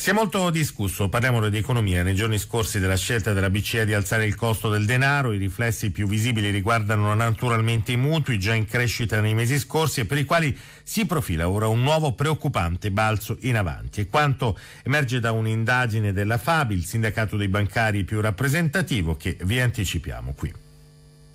Si è molto discusso, parliamo di economia, nei giorni scorsi della scelta della BCE di alzare il costo del denaro, i riflessi più visibili riguardano naturalmente i mutui già in crescita nei mesi scorsi e per i quali si profila ora un nuovo preoccupante balzo in avanti. E quanto emerge da un'indagine della FABI, il sindacato dei bancari più rappresentativo, che vi anticipiamo qui.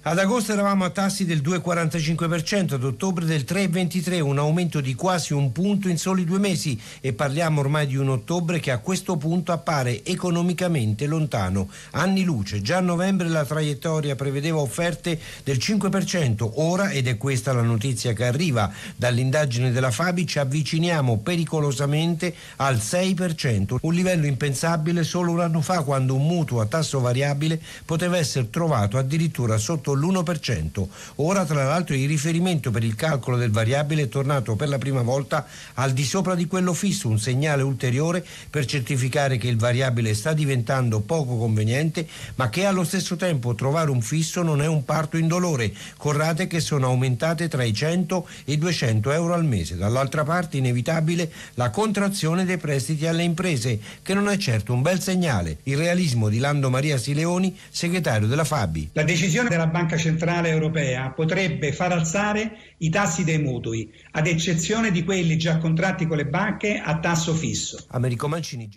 Ad agosto eravamo a tassi del 2,45%, ad ottobre del 3,23%, un aumento di quasi un punto in soli due mesi e parliamo ormai di un ottobre che a questo punto appare economicamente lontano. Anni luce, già a novembre la traiettoria prevedeva offerte del 5%, ora, ed è questa la notizia che arriva dall'indagine della Fabi, ci avviciniamo pericolosamente al 6%, un livello impensabile solo un anno fa quando un mutuo a tasso variabile poteva essere trovato addirittura sotto sotto l'1%. Ora tra l'altro il riferimento per il calcolo del variabile è tornato per la prima volta al di sopra di quello fisso, un segnale ulteriore per certificare che il variabile sta diventando poco conveniente, ma che allo stesso tempo trovare un fisso non è un parto indolore, con rate che sono aumentate tra i 100 e i 200 euro al mese. Dall'altra parte inevitabile la contrazione dei prestiti alle imprese, che non è certo un bel segnale. Il realismo di Lando Maria Sileoni, segretario della Fabi. La decisione della Banca Banca Centrale Europea potrebbe far alzare i tassi dei mutui, ad eccezione di quelli già contratti con le banche a tasso fisso. Americo Mancini.